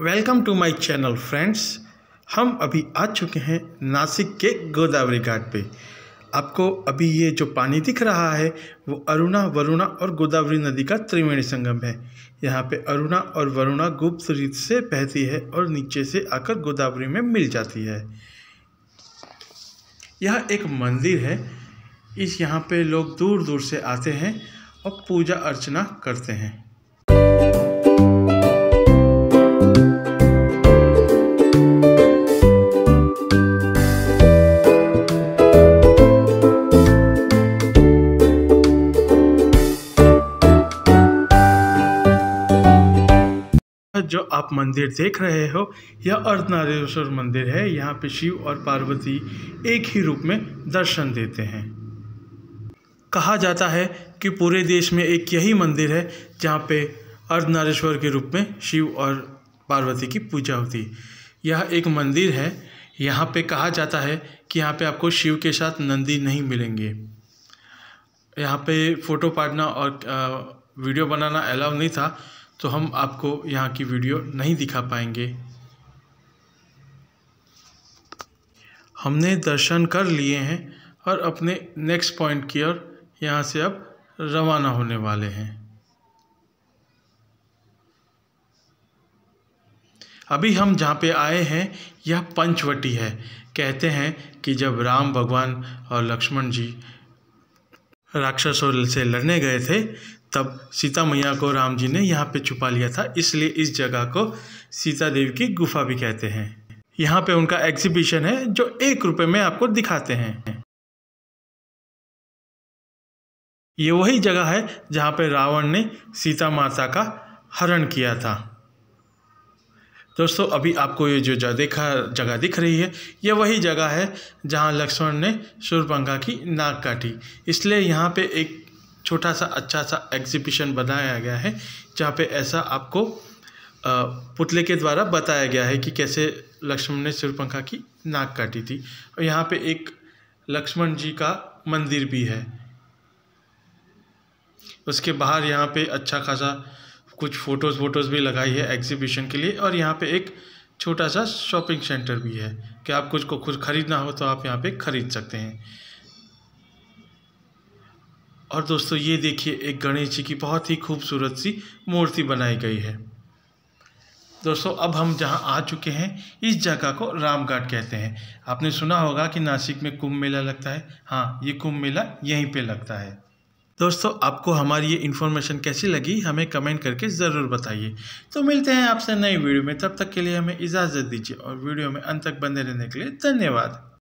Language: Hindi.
welcome to my channel friends हम अभी आ चुके हैं नासिक के गोदावरी घाट पे आपको अभी ये जो पानी दिख रहा है वो अरुणा वरुणा और गोदावरी नदी का त्रिवेणी संगम है यहाँ पे अरुणा और वरुणा गुप्त रीत से बहती है और नीचे से आकर गोदावरी में मिल जाती है यह एक मंदिर है इस यहाँ पे लोग दूर दूर से आते हैं और पूजा अर्चना करते हैं जो आप मंदिर देख रहे हो यह अर्धनारेश्वर मंदिर है यहाँ पे शिव और पार्वती एक ही रूप में दर्शन देते हैं कहा जाता है कि पूरे देश में एक यही मंदिर है जहाँ पे अर्धनारेश्वर के रूप में शिव और पार्वती की पूजा होती यह एक मंदिर है यहाँ पे कहा जाता है कि यहाँ पे आपको शिव के साथ नंदी नहीं मिलेंगे यहाँ पे फ़ोटो पाड़ना और वीडियो बनाना अलाउ नहीं था तो हम आपको यहाँ की वीडियो नहीं दिखा पाएंगे हमने दर्शन कर लिए हैं और अपने नेक्स्ट पॉइंट की ओर यहाँ से अब रवाना होने वाले हैं अभी हम जहाँ पे आए हैं यह पंचवटी है कहते हैं कि जब राम भगवान और लक्ष्मण जी राक्षसों से लड़ने गए थे तब सीता मैया को राम जी ने यहाँ पे छुपा लिया था इसलिए इस जगह को सीता देवी की गुफा भी कहते हैं यहाँ पे उनका एग्जीबिशन है जो एक रुपये में आपको दिखाते हैं ये वही जगह है जहाँ पे रावण ने सीता माता का हरण किया था दोस्तों अभी आपको ये जो देखा जगह दिख रही है ये वही जगह है जहाँ लक्ष्मण ने पंखा की नाक काटी इसलिए यहाँ पे एक छोटा सा अच्छा सा एग्जीबिशन बनाया गया है जहाँ पे ऐसा आपको पुतले के द्वारा बताया गया है कि कैसे लक्ष्मण ने पंखा की नाक काटी थी और यहाँ पे एक लक्ष्मण जी का मंदिर भी है उसके बाहर यहाँ पे अच्छा खासा कुछ फ़ोटोज़ वोटोज़ भी लगाई है एग्जीबिशन के लिए और यहाँ पे एक छोटा सा शॉपिंग सेंटर भी है कि आप कुछ को कुछ ख़रीदना हो तो आप यहाँ पे ख़रीद सकते हैं और दोस्तों ये देखिए एक गणेश जी की बहुत ही खूबसूरत सी मूर्ति बनाई गई है दोस्तों अब हम जहाँ आ चुके हैं इस जगह को रामघाट कहते हैं आपने सुना होगा कि नासिक में कुंभ मेला लगता है हाँ ये कुंभ मेला यहीं पे लगता है दोस्तों आपको हमारी ये इन्फॉर्मेशन कैसी लगी हमें कमेंट करके ज़रूर बताइए तो मिलते हैं आपसे नई वीडियो में तब तक के लिए हमें इजाज़त दीजिए और वीडियो में अंत तक बने रहने के लिए धन्यवाद